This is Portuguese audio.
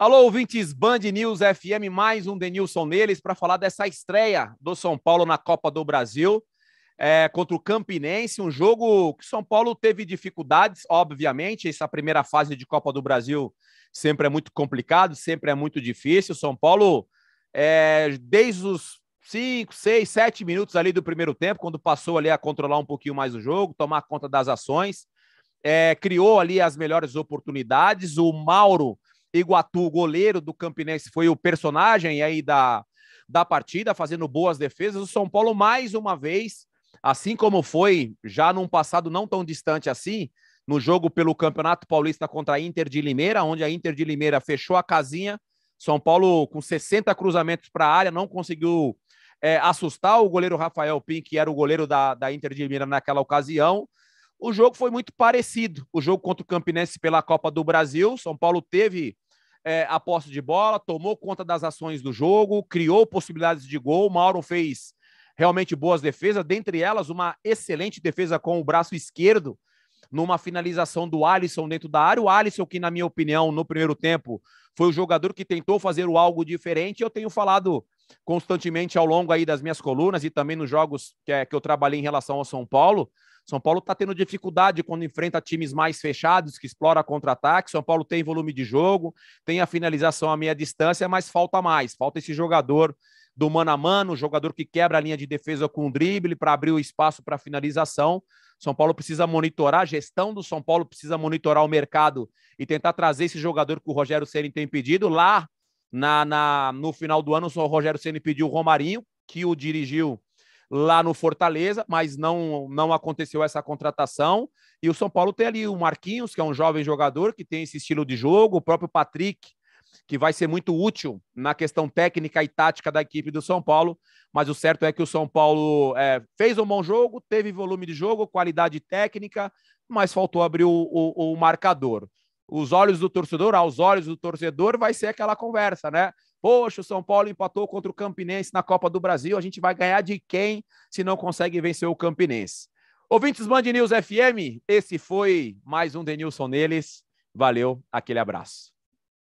Alô, ouvintes Band News FM, mais um Denilson neles para falar dessa estreia do São Paulo na Copa do Brasil é, contra o Campinense, um jogo que o São Paulo teve dificuldades, obviamente, essa primeira fase de Copa do Brasil sempre é muito complicado, sempre é muito difícil, o São Paulo, é, desde os 5, 6, 7 minutos ali do primeiro tempo, quando passou ali a controlar um pouquinho mais o jogo, tomar conta das ações, é, criou ali as melhores oportunidades, o Mauro Iguatu, goleiro do Campinense, foi o personagem aí da, da partida, fazendo boas defesas. O São Paulo, mais uma vez, assim como foi já num passado não tão distante assim, no jogo pelo Campeonato Paulista contra a Inter de Limeira, onde a Inter de Limeira fechou a casinha. São Paulo, com 60 cruzamentos para a área, não conseguiu é, assustar o goleiro Rafael Pink, que era o goleiro da, da Inter de Limeira naquela ocasião o jogo foi muito parecido. O jogo contra o Campinense pela Copa do Brasil, São Paulo teve é, a posse de bola, tomou conta das ações do jogo, criou possibilidades de gol. Mauro fez realmente boas defesas, dentre elas uma excelente defesa com o braço esquerdo, numa finalização do Alisson dentro da área. O Alisson, que, na minha opinião, no primeiro tempo, foi o jogador que tentou fazer algo diferente. Eu tenho falado constantemente ao longo aí das minhas colunas e também nos jogos que, é, que eu trabalhei em relação ao São Paulo. São Paulo está tendo dificuldade quando enfrenta times mais fechados, que explora contra-ataque. São Paulo tem volume de jogo, tem a finalização à meia distância, mas falta mais. Falta esse jogador do mano a mano, jogador que quebra a linha de defesa com o drible para abrir o espaço para finalização. São Paulo precisa monitorar, a gestão do São Paulo precisa monitorar o mercado e tentar trazer esse jogador que o Rogério Ceni tem pedido lá na, na, no final do ano, o Rogério Ceni pediu o Romarinho, que o dirigiu lá no Fortaleza, mas não, não aconteceu essa contratação. E o São Paulo tem ali o Marquinhos, que é um jovem jogador que tem esse estilo de jogo, o próprio Patrick, que vai ser muito útil na questão técnica e tática da equipe do São Paulo. Mas o certo é que o São Paulo é, fez um bom jogo, teve volume de jogo, qualidade técnica, mas faltou abrir o, o, o marcador os olhos do torcedor, aos ah, olhos do torcedor, vai ser aquela conversa, né? Poxa, o São Paulo empatou contra o Campinense na Copa do Brasil, a gente vai ganhar de quem se não consegue vencer o Campinense? Ouvintes Band News FM, esse foi mais um Denilson Neles. Valeu, aquele abraço.